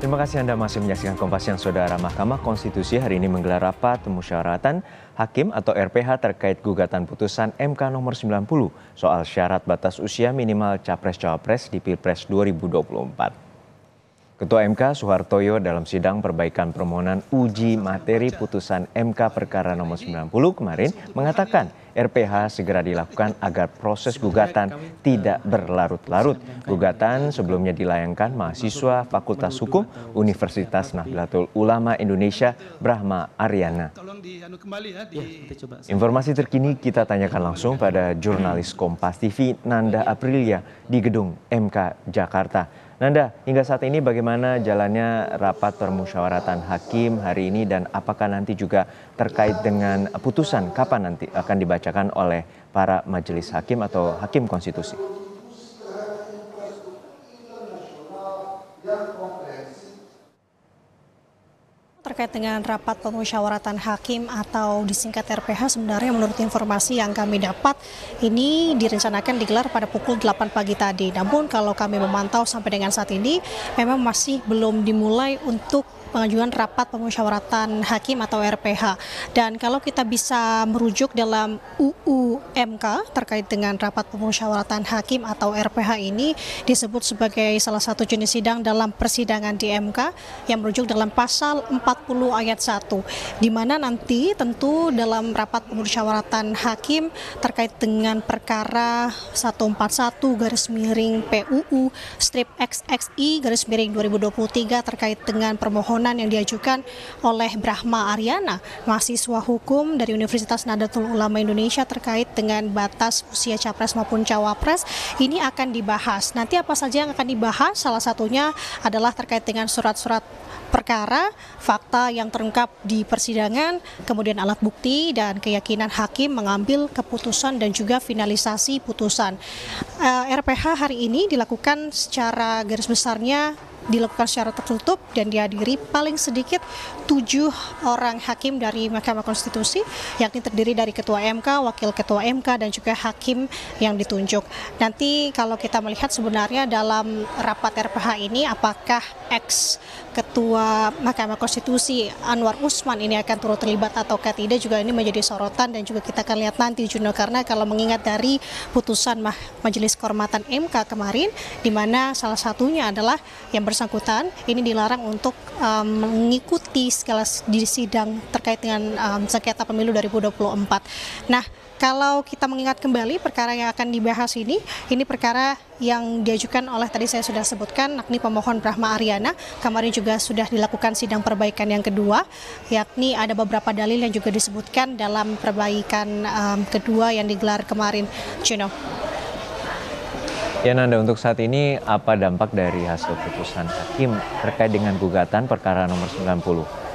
Terima kasih Anda masih menyaksikan Kompas yang Saudara Mahkamah Konstitusi hari ini menggelar rapat musyawaratan hakim atau RPH terkait gugatan putusan MK nomor 90 soal syarat batas usia minimal capres-cawapres di Pilpres 2024. Ketua MK Soehartoyo dalam sidang perbaikan permohonan uji materi putusan MK perkara nomor 90 kemarin mengatakan RPH segera dilakukan agar proses gugatan eh, tidak berlarut-larut. Gugatan sebelumnya dilayangkan mahasiswa Fakultas Hukum Universitas Nahdlatul Ulama Indonesia ya, Brahma Ariana. Anu ya, ya, Informasi terkini kita tanyakan langsung pada jurnalis Kompas TV Nanda Aprilia di gedung MK Jakarta. Nanda, hingga saat ini bagaimana jalannya rapat permusyawaratan hakim hari ini dan apakah nanti juga terkait dengan putusan kapan nanti akan dibacakan oleh para majelis hakim atau hakim konstitusi? terkait dengan rapat pemusyawaratan hakim atau disingkat RPH sebenarnya menurut informasi yang kami dapat ini direncanakan digelar pada pukul 8 pagi tadi. Namun kalau kami memantau sampai dengan saat ini memang masih belum dimulai untuk pengajuan rapat pemusyawaratan hakim atau RPH. Dan kalau kita bisa merujuk dalam UU MK terkait dengan rapat pemusyawaratan hakim atau RPH ini disebut sebagai salah satu jenis sidang dalam persidangan di MK yang merujuk dalam pasal 4 40 ayat 1 di mana nanti tentu dalam rapat permusyawaratan hakim terkait dengan perkara 141 garis miring PUU strip XXI garis miring 2023 terkait dengan permohonan yang diajukan oleh Brahma Ariana mahasiswa hukum dari Universitas Nahdlatul Ulama Indonesia terkait dengan batas usia capres maupun cawapres ini akan dibahas. Nanti apa saja yang akan dibahas? Salah satunya adalah terkait dengan surat-surat perkara, fakta yang terungkap di persidangan, kemudian alat bukti dan keyakinan hakim mengambil keputusan dan juga finalisasi putusan. RPH eh, hari ini dilakukan secara garis besarnya dilakukan secara tertutup dan dihadiri paling sedikit tujuh orang hakim dari Mahkamah Konstitusi yakni terdiri dari Ketua MK, Wakil Ketua MK dan juga hakim yang ditunjuk. Nanti kalau kita melihat sebenarnya dalam rapat RPH ini apakah ex Ketua Mahkamah Konstitusi Anwar Usman ini akan turut terlibat atau tidak juga ini menjadi sorotan dan juga kita akan lihat nanti Juno karena kalau mengingat dari putusan Majelis Kehormatan MK kemarin di mana salah satunya adalah yang bersangkutan ini dilarang untuk um, mengikuti segala di sidang terkait dengan um, sengketa pemilu 2024. Nah, kalau kita mengingat kembali perkara yang akan dibahas ini, ini perkara yang diajukan oleh tadi saya sudah sebutkan, yakni pemohon Brahma Ariana. Kemarin juga sudah dilakukan sidang perbaikan yang kedua, yakni ada beberapa dalil yang juga disebutkan dalam perbaikan um, kedua yang digelar kemarin. Juno. Ya Nanda, untuk saat ini apa dampak dari hasil putusan hakim terkait dengan gugatan perkara nomor 90?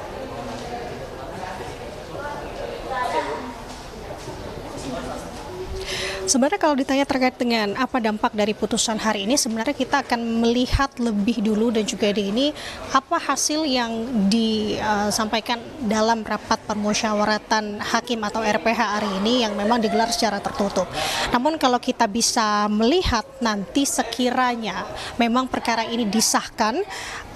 Sebenarnya kalau ditanya terkait dengan apa dampak dari putusan hari ini, sebenarnya kita akan melihat lebih dulu dan juga di ini apa hasil yang disampaikan dalam rapat permusyawaratan hakim atau RPH hari ini yang memang digelar secara tertutup. Namun kalau kita bisa melihat nanti sekiranya memang perkara ini disahkan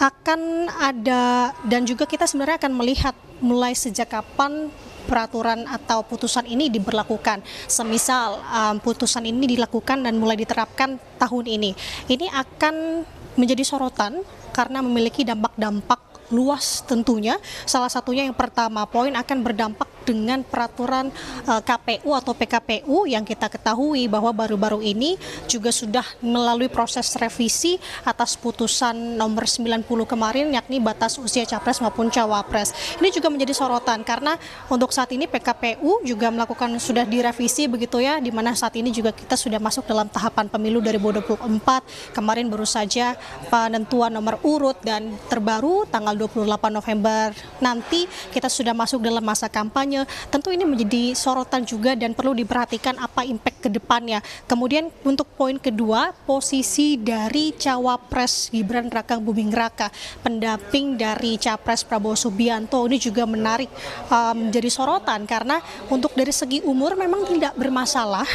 akan ada dan juga kita sebenarnya akan melihat mulai sejak kapan peraturan atau putusan ini diberlakukan. Semisal um, putusan ini dilakukan dan mulai diterapkan tahun ini. Ini akan menjadi sorotan karena memiliki dampak-dampak luas tentunya. Salah satunya yang pertama poin akan berdampak dengan peraturan uh, eh, KPU atau PKPU yang kita ketahui bahwa baru-baru ini juga sudah melalui proses revisi atas putusan nomor 90 kemarin yakni batas usia capres maupun cawapres. Ini juga menjadi sorotan karena untuk saat ini PKPU juga melakukan sudah direvisi begitu ya di mana saat ini juga kita sudah masuk dalam tahapan pemilu dari 2024. Kemarin baru saja penentuan nomor urut dan terbaru tanggal 28 November nanti kita sudah masuk dalam masa kampanye kecil Tentu ini menjadi sorotan juga dan perlu diperhatikan apa impact ke depannya. Kemudian untuk poin kedua, posisi dari cawapres Gibran Raka Buming Raka, pendamping dari capres Prabowo Subianto ini juga menarik uh, menjadi um, sorotan karena untuk dari segi umur memang tidak bermasalah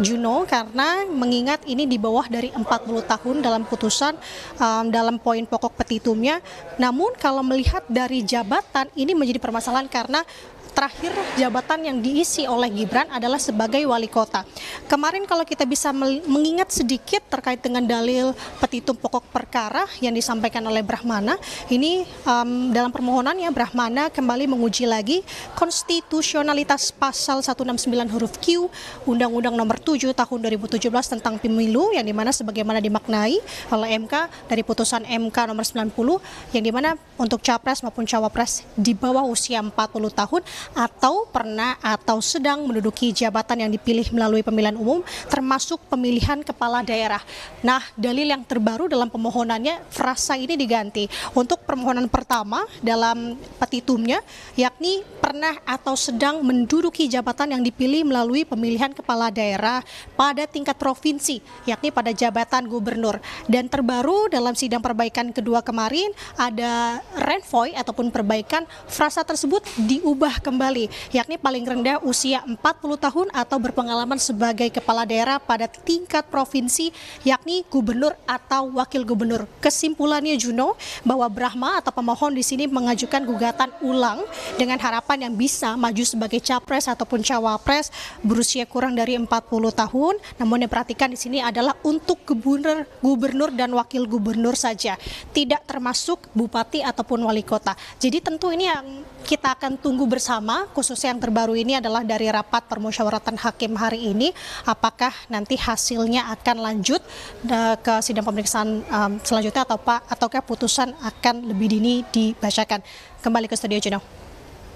Juno karena mengingat ini di bawah dari 40 tahun dalam putusan um, dalam poin pokok petitumnya. Namun kalau melihat dari jabatan ini menjadi permasalahan karena terakhir jabatan yang diisi oleh Gibran adalah sebagai wali kota. Kemarin kalau kita bisa mengingat sedikit terkait dengan dalil petitum pokok perkara yang disampaikan oleh Brahmana, ini um, dalam permohonannya Brahmana kembali menguji lagi konstitusionalitas pasal 169 huruf Q Undang-Undang Nomor 7 Tahun 2017 tentang Pemilu yang dimana sebagaimana dimaknai oleh MK dari putusan MK Nomor 90 yang dimana untuk capres maupun cawapres di bawah usia 40 tahun atau pernah atau sedang menduduki jabatan yang dipilih melalui pemilihan umum termasuk pemilihan kepala daerah. Nah, dalil yang terbaru dalam pemohonannya frasa ini diganti. Untuk permohonan pertama dalam petitumnya yakni pernah atau sedang menduduki jabatan yang dipilih melalui pemilihan kepala daerah pada tingkat provinsi yakni pada jabatan gubernur. Dan terbaru dalam sidang perbaikan kedua kemarin ada renvoy ataupun perbaikan frasa tersebut diubah ke kembali, yakni paling rendah usia 40 tahun atau berpengalaman sebagai kepala daerah pada tingkat provinsi, yakni gubernur atau wakil gubernur. Kesimpulannya Juno, bahwa Brahma atau pemohon di sini mengajukan gugatan ulang dengan harapan yang bisa maju sebagai capres ataupun cawapres berusia kurang dari 40 tahun. Namun yang perhatikan di sini adalah untuk gubernur, gubernur dan wakil gubernur saja, tidak termasuk bupati ataupun wali kota. Jadi tentu ini yang kita akan tunggu bersama lama, khususnya yang terbaru ini adalah dari rapat permusyawaratan hakim hari ini, apakah nanti hasilnya akan lanjut eh, ke sidang pemeriksaan um, selanjutnya atau pak ataukah putusan akan lebih dini dibacakan? Kembali ke studio Juno.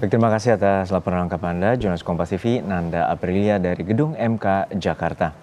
Baik, terima kasih atas laporan lengkap Anda, Jonas Kompas TV, Nanda Aprilia dari Gedung MK Jakarta.